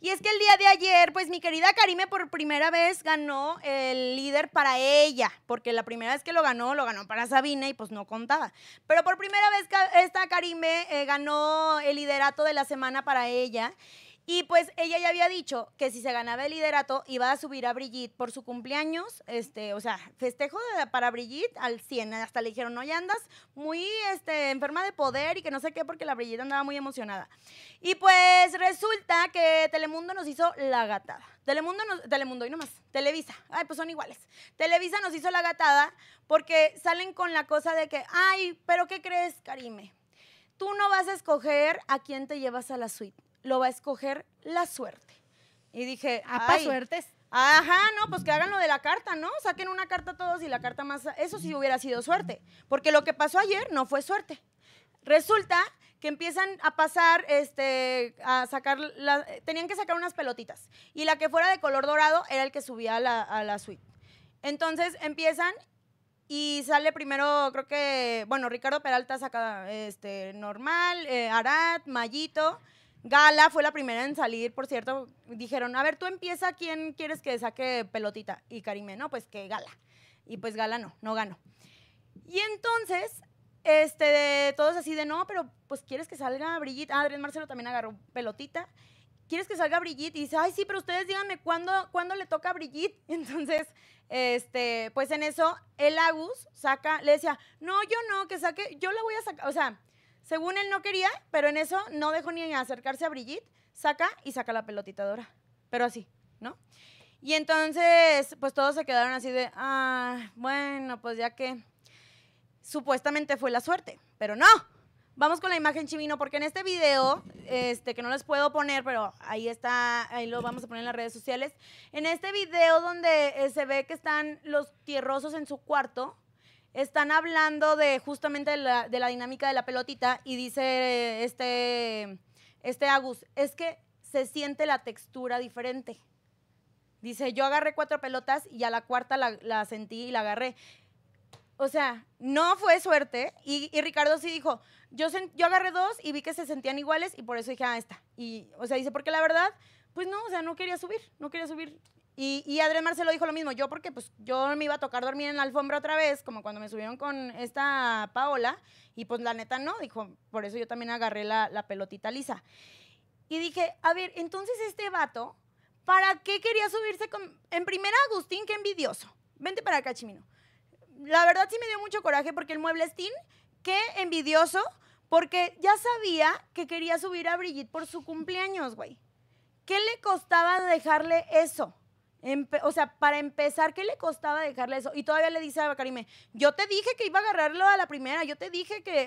Y es que el día de ayer, pues mi querida Karime por primera vez ganó el líder para ella, porque la primera vez que lo ganó, lo ganó para Sabina y pues no contaba. Pero por primera vez esta Karime eh, ganó el liderato de la semana para ella. Y pues ella ya había dicho que si se ganaba el liderato iba a subir a Brigitte por su cumpleaños, este, o sea, festejo para Brigitte al 100, hasta le dijeron, "No, ya andas muy este enferma de poder y que no sé qué porque la Brigitte andaba muy emocionada." Y pues resulta que Telemundo nos hizo la gatada. Telemundo Telemundo y nomás, Televisa. Ay, pues son iguales. Televisa nos hizo la gatada porque salen con la cosa de que, "Ay, pero ¿qué crees, Karime? Tú no vas a escoger a quién te llevas a la suite." lo va a escoger la suerte. Y dije, ¿a suertes? Ajá, no, pues que hagan lo de la carta, ¿no? Saquen una carta todos y la carta más... Eso sí hubiera sido suerte, porque lo que pasó ayer no fue suerte. Resulta que empiezan a pasar, este, a sacar, la, tenían que sacar unas pelotitas. Y la que fuera de color dorado era el que subía a la, suite. Entonces empiezan y sale primero, creo que, bueno, Ricardo Peralta saca este, normal, Arad, eh, Arat, Mayito. Gala fue la primera en salir, por cierto. Dijeron, a ver, tú empieza, ¿quién quieres que saque pelotita? Y Karime, no, pues que Gala. Y pues Gala no, no ganó. Y entonces, este, todos así de, no, pero pues quieres que salga Brigitte. Ah, Adrián Marcelo también agarró pelotita. ¿Quieres que salga Brigitte? Y dice, ay, sí, pero ustedes díganme cuándo, le toca a Brigitte. entonces, este, pues en eso, el Agus saca, le decía, no, yo no, que saque, yo la voy a sacar, o sea, según él no quería, pero en eso no dejó ni acercarse a Brigitte, saca y saca la pelotita pelotitadora, pero así, ¿no? Y entonces, pues todos se quedaron así de, ah, bueno, pues ya que supuestamente fue la suerte, pero no. Vamos con la imagen chivino, porque en este video, este, que no les puedo poner, pero ahí está, ahí lo vamos a poner en las redes sociales. En este video donde eh, se ve que están los tierrosos en su cuarto, están hablando de justamente de la, dinámica de la pelotita y dice este, este Agus, es que se siente la textura diferente. Dice, yo agarré cuatro pelotas y a la cuarta la, sentí y la agarré. O sea, no fue suerte. Y, Ricardo sí dijo, yo, yo agarré dos y vi que se sentían iguales y por eso dije, ah, esta. Y, o sea, dice, porque la verdad, pues no, o sea, no quería subir, no quería subir. Y, y Adrián Marcelo dijo lo mismo, yo porque pues yo me iba a tocar dormir en la alfombra otra vez, como cuando me subieron con esta Paola, y pues la neta no, dijo, por eso yo también agarré la, pelotita lisa. Y dije, a ver, entonces este vato, ¿para qué quería subirse con... En primera, Agustín, qué envidioso. Vente para acá, Chimino. La verdad sí me dio mucho coraje porque el mueble steam qué envidioso, porque ya sabía que quería subir a Brigitte por su cumpleaños, güey. ¿Qué le costaba dejarle eso? o sea, para empezar, ¿qué le costaba dejarle eso? Y todavía le dice a Karime, yo te dije que iba a agarrarlo a la primera, yo te dije que,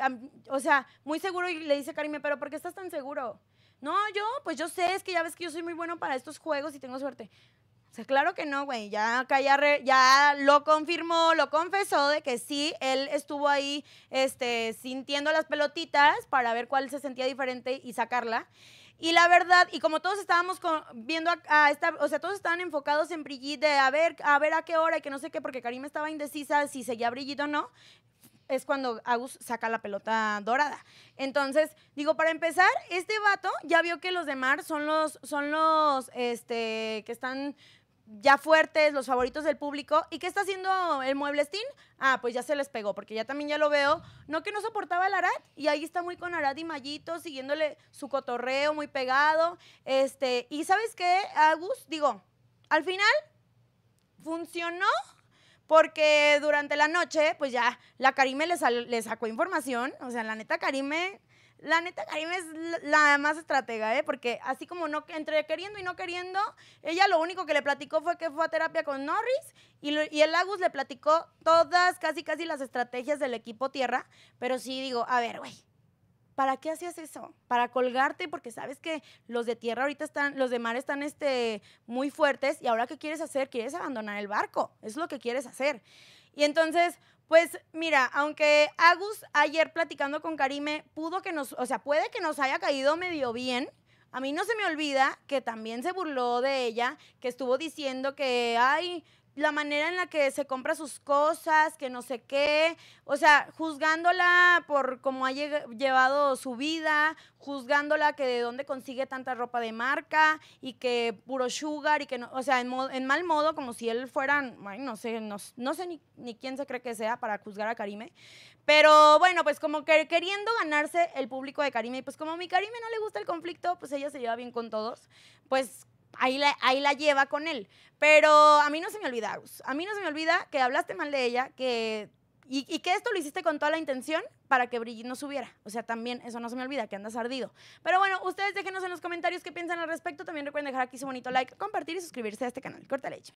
o sea, muy seguro, y le dice Karime, pero ¿por qué estás tan seguro? No, yo, pues yo sé, es que ya ves que yo soy muy bueno para estos juegos y tengo suerte. O sea, claro que no, güey. Ya lo confirmó, lo confesó de que sí, él estuvo ahí este, sintiendo las pelotitas para ver cuál se sentía diferente y sacarla. Y la verdad, y como todos estábamos viendo a, esta, o sea, todos estaban enfocados en Brigitte, de a ver, a ver a qué hora y que no sé qué, porque Karim estaba indecisa si seguía Brigitte o no, es cuando Agus saca la pelota dorada. Entonces, digo, para empezar, este vato ya vio que los de Mar son los, son los, este, que están ya fuertes, los favoritos del público. ¿Y qué está haciendo el mueble steam Ah, pues ya se les pegó, porque ya también ya lo veo. No que no soportaba el Arad, y ahí está muy con Arad y Mayito, siguiéndole su cotorreo muy pegado. Este, y ¿sabes qué, Agus? Digo, al final funcionó porque durante la noche, pues ya, la Karime le, sacó información. O sea, la neta, Karime la neta, Karim es la más estratega, ¿eh? Porque así como no, entre queriendo y no queriendo, ella lo único que le platicó fue que fue a terapia con Norris y, el Agus le platicó todas, casi, casi las estrategias del equipo tierra. Pero sí digo, a ver, güey, ¿para qué hacías eso? Para colgarte, porque sabes que los de tierra ahorita están, los de mar están este, muy fuertes y ahora ¿qué quieres hacer? Quieres abandonar el barco, es lo que quieres hacer. Y entonces, pues mira, aunque Agus ayer platicando con Karime pudo que nos, o sea, puede que nos haya caído medio bien, a mí no se me olvida que también se burló de ella, que estuvo diciendo que, ay, la manera en la que se compra sus cosas, que no sé qué, o sea, juzgándola por cómo ha llevado su vida, juzgándola que de dónde consigue tanta ropa de marca y que puro sugar y que no, o sea, en, en mal modo, como si él fuera, no sé, no, sé ni, ni, quién se cree que sea para juzgar a Karime, pero bueno, pues como que queriendo ganarse el público de Karime, y pues como a mi Karime no le gusta el conflicto, pues ella se lleva bien con todos, pues ahí la, lleva con él. Pero a mí no se me olvida, A mí no se me olvida que hablaste mal de ella, que y, que esto lo hiciste con toda la intención para que Brigitte no subiera. O sea, también eso no se me olvida, que andas ardido. Pero bueno, ustedes déjenos en los comentarios qué piensan al respecto. También recuerden dejar aquí su bonito like, compartir y suscribirse a este canal. Corta leche.